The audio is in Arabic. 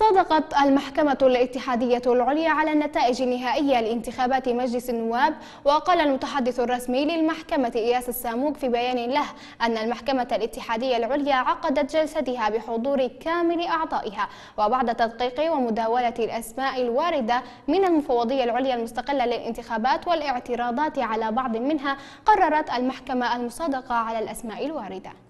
صادقت المحكمة الاتحادية العليا على النتائج النهائية لانتخابات مجلس النواب وقال المتحدث الرسمي للمحكمة إياس الساموك في بيان له أن المحكمة الاتحادية العليا عقدت جلستها بحضور كامل أعضائها وبعد تدقيق ومداولة الأسماء الواردة من المفوضية العليا المستقلة للانتخابات والاعتراضات على بعض منها قررت المحكمة المصادقة على الأسماء الواردة